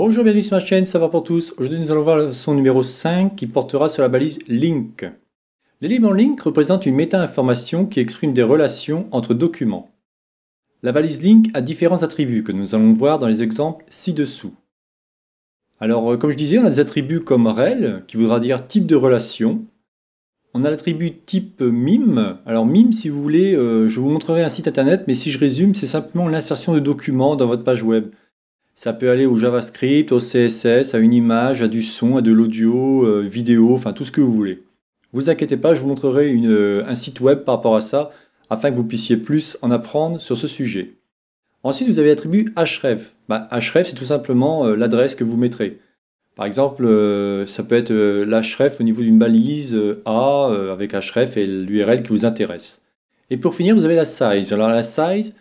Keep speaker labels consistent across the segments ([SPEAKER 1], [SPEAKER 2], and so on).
[SPEAKER 1] Bonjour, bienvenue sur ma chaîne, ça va pour tous. Aujourd'hui, nous allons voir son numéro 5 qui portera sur la balise Link. L'élément Link représente une méta-information qui exprime des relations entre documents. La balise Link a différents attributs que nous allons voir dans les exemples ci-dessous. Alors, euh, comme je disais, on a des attributs comme rel, qui voudra dire type de relation. On a l'attribut type mime. Alors, mime, si vous voulez, euh, je vous montrerai un site internet, mais si je résume, c'est simplement l'insertion de documents dans votre page web. Ça peut aller au JavaScript, au CSS, à une image, à du son, à de l'audio, euh, vidéo, enfin tout ce que vous voulez. Vous inquiétez pas, je vous montrerai euh, un site web par rapport à ça, afin que vous puissiez plus en apprendre sur ce sujet. Ensuite, vous avez l'attribut href. Ben, href, c'est tout simplement euh, l'adresse que vous mettrez. Par exemple, ça peut être l'href au niveau d'une balise A avec href et l'URL qui vous intéresse. Et pour finir, vous avez la size. Alors la size,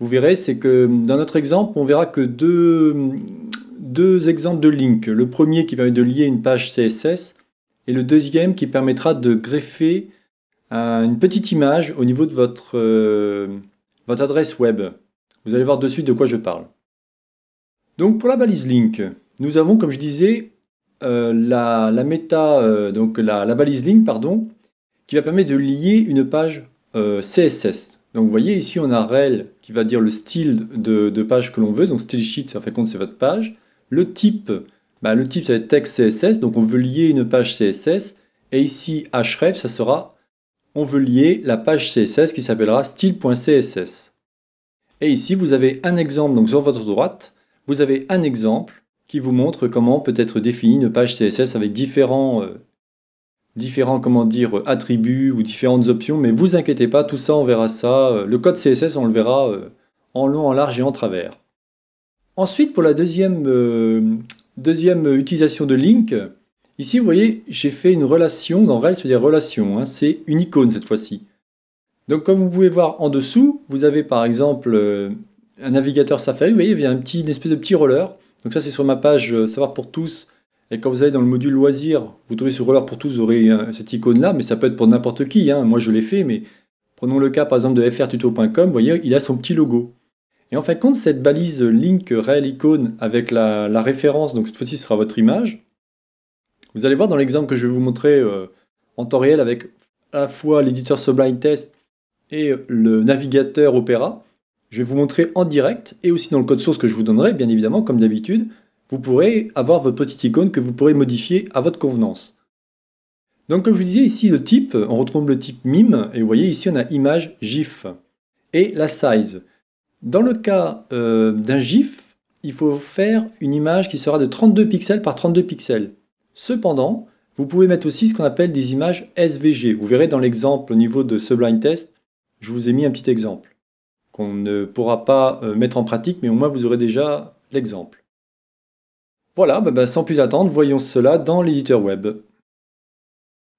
[SPEAKER 1] vous verrez, c'est que dans notre exemple, on verra que deux, exemples de links. Le premier qui permet de lier une page CSS et le deuxième qui permettra de greffer euh, une petite image au niveau de votre, euh, votre adresse web. Vous allez voir de suite de quoi je parle. Donc pour la balise link, nous avons comme je disais euh, la, méta, donc la, balise link pardon, qui va permettre de lier une page CSS. Donc vous voyez ici on a rel qui va dire le style de, page que l'on veut, donc style sheet ça fait compte c'est votre page. Le type, bah, le type ça va être texte CSS, donc on veut lier une page CSS. Et ici href ça sera on veut lier la page CSS qui s'appellera style.css. Et ici vous avez un exemple, donc sur votre droite, vous avez un exemple qui vous montre comment peut être défini une page CSS avec différents euh, différents comment dire attributs ou différentes options, mais vous inquiétez pas, tout ça on verra ça. Euh, le code CSS on le verra euh, en long, en large et en travers. Ensuite pour la deuxième, euh, deuxième utilisation de link, ici vous voyez j'ai fait une relation, dans rel c'est des dire relation, hein, c'est une icône cette fois-ci. Donc comme vous pouvez voir en dessous, vous avez par exemple un navigateur Safari, vous voyez il y a un petit, une espèce de petit roller. Donc ça c'est sur ma page Savoir pour tous et quand vous allez dans le module loisirs, vous trouvez sur Roller pour tous, vous aurez euh, cette icône-là, mais ça peut être pour n'importe qui. Hein. Moi, je l'ai fait, mais prenons le cas par exemple de frtuto.com, vous voyez, il a son petit logo. Et en fin de compte, cette balise link réel icône avec la, référence, donc cette fois-ci, ce sera votre image. Vous allez voir dans l'exemple que je vais vous montrer euh, en temps réel avec à la fois l'éditeur Sublime Test et le navigateur Opera. Je vais vous montrer en direct et aussi dans le code source que je vous donnerai, bien évidemment, comme d'habitude, vous pourrez avoir votre petite icône que vous pourrez modifier à votre convenance. Donc comme je vous disais ici le type, on retrouve le type mime et vous voyez ici on a image GIF et la size. Dans le cas euh, d'un GIF, il faut faire une image qui sera de 32 pixels par 32 pixels. Cependant, vous pouvez mettre aussi ce qu'on appelle des images SVG. Vous verrez dans l'exemple au niveau de Sublime Test, je vous ai mis un petit exemple qu'on ne pourra pas euh, mettre en pratique, mais au moins vous aurez déjà l'exemple. Voilà, bah, bah sans plus attendre, voyons cela dans l'éditeur web.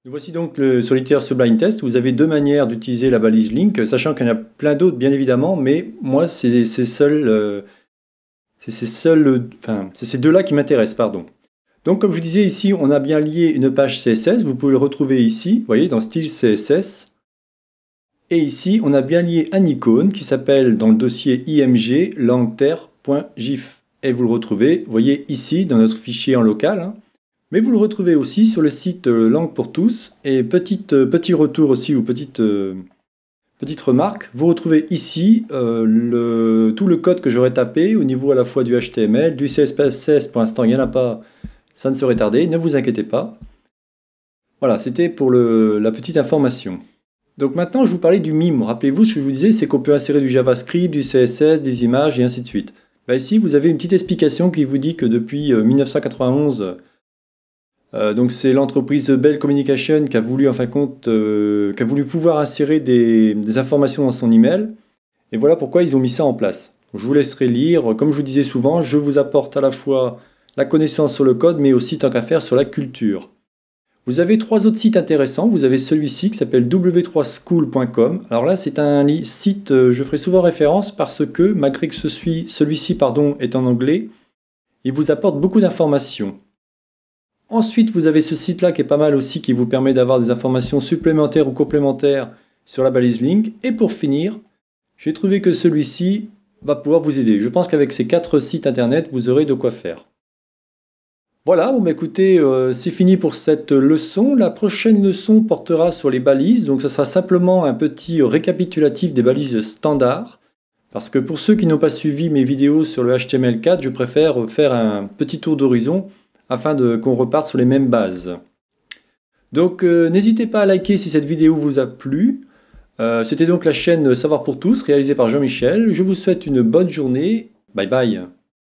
[SPEAKER 1] Nous voici donc le solitaire Sublime Test. Vous avez deux manières d'utiliser la balise link, sachant qu'il y en a plein d'autres, bien évidemment, mais moi, c'est ces c'est euh, Enfin, c'est ces deux-là qui m'intéressent, pardon. Donc, comme je vous disais ici, on a bien lié une page CSS. Vous pouvez le retrouver ici, vous voyez, dans style CSS. Et ici, on a bien lié un icône qui s'appelle dans le dossier img langter.gif et vous le retrouvez, voyez ici dans notre fichier en local, hein. mais vous le retrouvez aussi sur le site euh, Langue pour tous. Et petite, euh, petit retour aussi, ou petite, euh, petite remarque, vous retrouvez ici tout le code que j'aurais tapé au niveau à la fois du HTML, du CSS, pour l'instant il n'y en a pas, ça ne serait tardé, ne vous inquiétez pas. Voilà, c'était pour la petite information. Donc maintenant, je vous parlais du mime. Rappelez-vous, ce que je vous disais, c'est qu'on peut insérer du JavaScript, du CSS, des images et ainsi de suite. Bah, ici, vous avez une petite explication qui vous dit que depuis 1991, euh, euh, donc c'est l'entreprise Bell Communication qui a voulu, en compte, euh, qui a voulu pouvoir insérer des, des, informations dans son email. Et voilà pourquoi ils ont mis ça en place. Je vous laisserai lire. Comme je vous disais souvent, je vous apporte à la fois la connaissance sur le code, mais aussi, tant qu'à faire, sur la culture. Vous avez trois autres sites intéressants. Vous avez celui-ci qui s'appelle w3school.com. Alors là, c'est un site, euh, je ferai souvent référence parce que malgré que celui-ci pardon, est en anglais, il vous apporte beaucoup d'informations. Ensuite, vous avez ce site-là qui est pas mal aussi, qui vous permet d'avoir des informations supplémentaires ou complémentaires sur la balise Link. Et pour finir, j'ai trouvé que celui-ci va pouvoir vous aider. Je pense qu'avec ces quatre sites internet, vous aurez de quoi faire. Voilà, bon, bah, écoutez, euh, c'est fini pour cette leçon. La prochaine leçon portera sur les balises, donc ça sera simplement un petit récapitulatif des balises standards. Parce que pour ceux qui n'ont pas suivi mes vidéos sur le HTML4, je préfère faire un petit tour d'horizon afin qu'on reparte sur les mêmes bases. Donc euh, n'hésitez pas à liker si cette vidéo vous a plu. Euh, c'était donc la chaîne Savoir pour tous réalisée par Jean-Michel. Je vous souhaite une bonne journée. Bye bye